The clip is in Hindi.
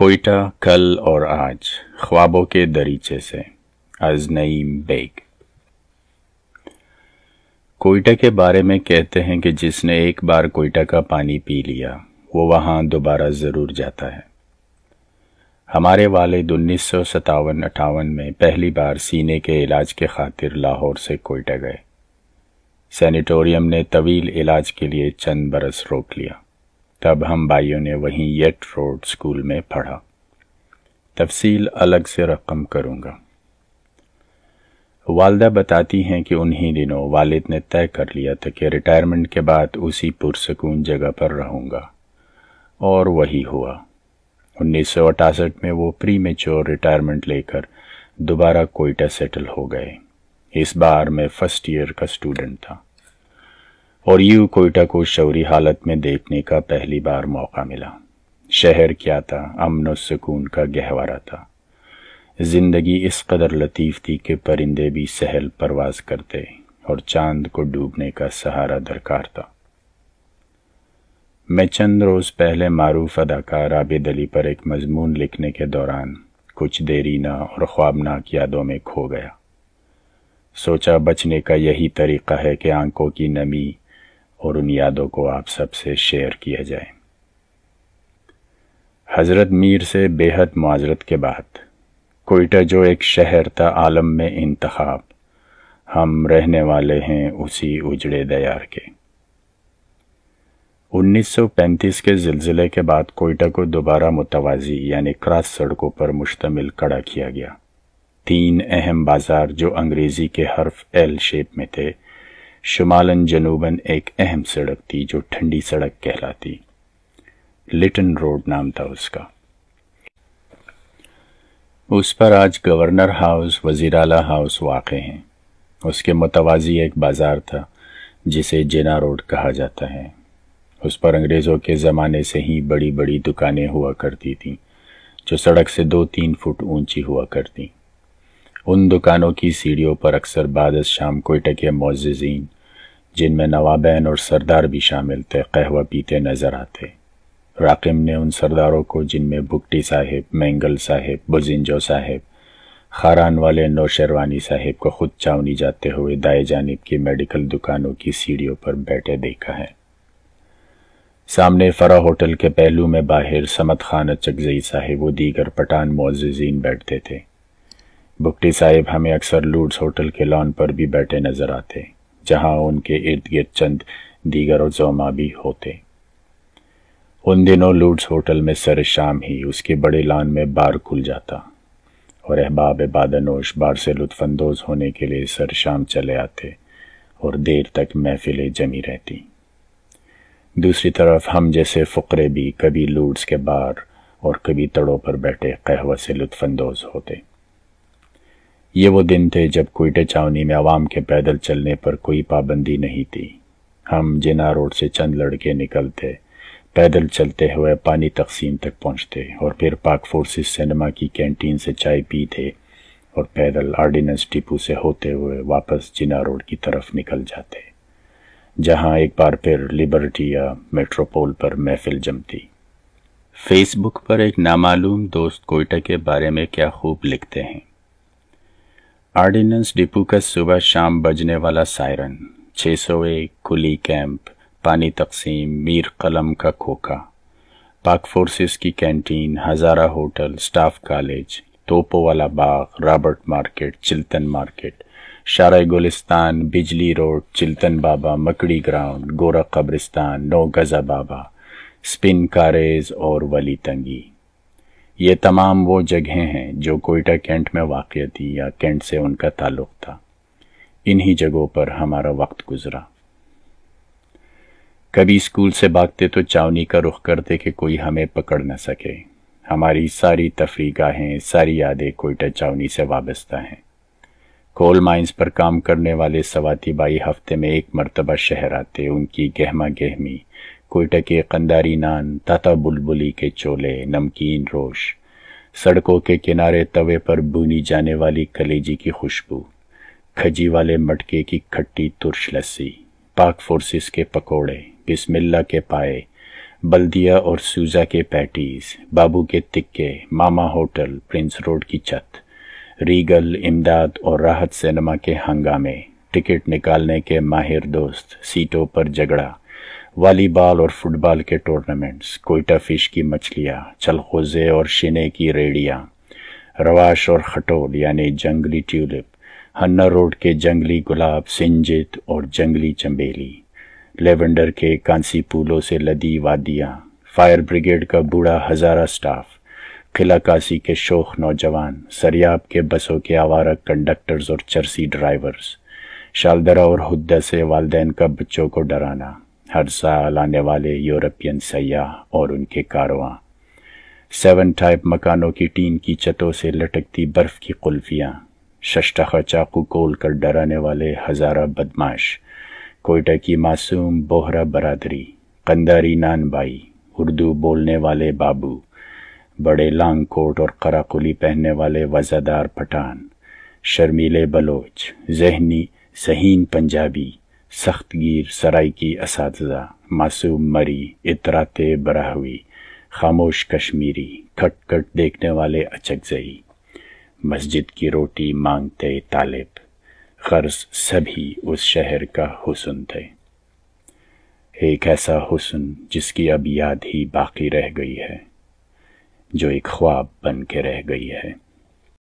कोयटा कल और आज ख्वाबों के दरीचे से अज नईम बेग कोयटा के बारे में कहते हैं कि जिसने एक बार कोयटा का पानी पी लिया वो वहाँ दोबारा ज़रूर जाता है हमारे वालिद उन्नीस सौ सतावन अठावन में पहली बार सीने के इलाज के खातिर लाहौर से कोयटा गए सैनिटोरियम ने तवील इलाज के लिए चंद बरस रोक लिया तब हम भाइयों ने वहीं येट रोड स्कूल में पढ़ा तफसील अलग से रकम करूँगा वालदा बताती हैं कि उन्हीं दिनों वालिद ने तय कर लिया था कि रिटायरमेंट के बाद उसी पुरसकून जगह पर रहूँगा और वही हुआ उन्नीस में वो प्री मेच्योर रिटायरमेंट लेकर दोबारा कोयटा सेटल हो गए इस बार मैं फर्स्ट ईयर का स्टूडेंट था और यू कोयटा को शौरी हालत में देखने का पहली बार मौका मिला शहर क्या था अमन सुकून का गहवारा था जिंदगी इस कदर लतीफ थी कि परिंदे भी सहल परवाज करते और चांद को डूबने का सहारा दरकार था मैं चंद रोज़ पहले मारूफ अदाकार आबिद अली पर एक मजमून लिखने के दौरान कुछ देरीना और ख्वाबनाक यादों में खो गया सोचा बचने का यही तरीका है कि आंखों की नमी और उन यादों को आप सबसे शेयर किया जाए हज़रत मीर से बेहद माजरत के बाद कोयटा जो एक शहर था आलम में इंतखाब हम रहने वाले हैं उसी उजड़े दयार के 1935 के ज़िलज़िले के बाद कोयटा को दोबारा मुतवाजी यानी क्रॉस सड़कों पर मुश्तमिल कड़ा किया गया तीन अहम बाज़ार जो अंग्रेज़ी के हर्फ एल शेप में थे शुमालन जनूबन एक अहम सड़क थी जो ठंडी सड़क कहलाती लिटन रोड नाम था उसका उस पर आज गवर्नर हाउस वजीराला हाउस वाक़ हैं उसके मुतवाजी एक बाज़ार था जिसे जिना रोड कहा जाता है उस पर अंग्रेज़ों के ज़माने से ही बड़ी बड़ी दुकानें हुआ करती थीं जो सड़क से दो तीन फुट ऊंची हुआ करती उन दुकानों की सीढ़ियों पर अक्सर बाद शाम कोयटा के मोजीन जिनमें नवाबैन और सरदार भी शामिल थे कहवा पीते नजर आते राकिम ने उन सरदारों को जिनमें बुकटी साहिब मैंगल साहिब बुजिंजो साहिब खारान वाले नौशरवानी साहिब को खुद चावनी जाते हुए दाए जानब की मेडिकल दुकानों की सीढ़ियों पर बैठे देखा है सामने फरा होटल के पहलू में बाहर समत खान चकजई साहिब व दीगर पठान मोजीन बैठते थे बुकटी साहिब हमें अक्सर लूड्स होटल के लॉन पर भी बैठे नजर आते जहां उनके इर्द गिर्द चंद दीगर जोमा भी होते उन दिनों लूट्स होटल में सर शाम ही उसके बड़े लान में बार खुल जाता और अहबाब बादनोश बार से लुत्फानंदोज होने के लिए सर शाम चले आते और देर तक महफिलें जमी रहती दूसरी तरफ हम जैसे फकरे भी कभी लूट्स के बार और कभी तड़ों पर बैठे कहवा से लुत्फानंदोज होते ये वो दिन थे जब कोयटे चावनी में आवाम के पैदल चलने पर कोई पाबंदी नहीं थी हम जिना रोड से चंद लड़के निकलते पैदल चलते हुए पानी तकसीम तक पहुंचते और फिर पाक फोर्सेस सिनेमा की कैंटीन से चाय पीते और पैदल आर्डिनेंस टिपू से होते हुए वापस जिना रोड की तरफ निकल जाते जहां एक बार फिर लिबर्टी या मेट्रोपोल पर महफिल जमती फेसबुक पर एक नामालूम दोस्त कोयटा के बारे में क्या खूब लिखते हैं आर्डिनेंस डिपो का सुबह शाम बजने वाला सायरन एक कुली कैंप पानी तकसीम मीर कलम का खोखा पाक फोर्सेस की canteen Hazara hotel staff college तोपो वाला बाग रॉबर्ट मार्केट चिल्तन मार्केट शार गुलिस्तान बिजली रोड चिल्तन बाबा मकड़ी ग्राउंड गोरख कब्रिस्तान नौ गज़ा बाबा स्पिन कारेज और वली तंगी ये तमाम वो जगहें हैं जो कोयटा कैंट में वाक़ थी या कैंट से उनका ताल्लुक था इन्हीं जगहों पर हमारा वक्त गुजरा कभी स्कूल से भागते तो चावनी का रुख करते कि कोई हमें पकड़ न सके हमारी सारी तफरी गाहें सारी यादें कोयटा चावनी से वाबस्ता हैं कोल माइंस पर काम करने वाले सवाती बाई हफ्ते में एक मरतबा शहर आते उनकी गहमा गहमी कोयटा के कंदारी नान ताता बुलबुली के चोले नमकीन रोश सड़कों के किनारे तवे पर बुनी जाने वाली कलेजी की खुशबू खजी वाले मटके की खट्टी तुर्श लस्सी पाक फोर्सेस के पकोड़े बिस्मिल्ला के पाए बल्दिया और सूजा के पैटीज बाबू के तिक्के मामा होटल प्रिंस रोड की छत रीगल इमदाद और राहत सिनेमा के हंगामे टिकट निकालने के माहिर दोस्त सीटों पर झगड़ा वॉलीबॉल और फुटबॉल के टूर्नामेंट्स कोयटा फिश की मछलियाँ चलखोजे और शिने की रेडियाँ रवाश और खटोल यानी जंगली ट्यूलिप हन्ना रोड के जंगली गुलाब सिंजित और जंगली चंबेली लेवेंडर के कांसी पुलों से लदी वादियाँ फायर ब्रिगेड का बूढ़ा हज़ारा स्टाफ किला कासी के शोख नौजवान सरियाब के बसों के आवारा कंडक्टर्स और चरसी ड्राइवर्स शालदरा और हुद्दा से वालदेन का बच्चों को डराना हर साल आने वाले यूरोपियन सयाह और उनके कारवां सेवन टाइप मकानों की टीन की छतों से लटकती बर्फ की कुल्फियाँ शशटखा चाकू कोल कर डराने वाले हजारा बदमाश कोयटा की मासूम बोहरा बरादरी कंदारी नान भाई उर्दू बोलने वाले बाबू बड़े लांग कोट और कराकुली पहनने वाले वजादार पठान शर्मीले बलोच जहनी जहीन पंजाबी सख्तगीर की इस मासूम मरी बरा बराहवी खामोश कश्मीरी खट खट देखने वाले अचकजई मस्जिद की रोटी मांगते तालिब गर्ज सभी उस शहर का हुसन थे एक ऐसा हुसन जिसकी अब याद ही बाकी रह गई है जो एक ख्वाब बन के रह गई है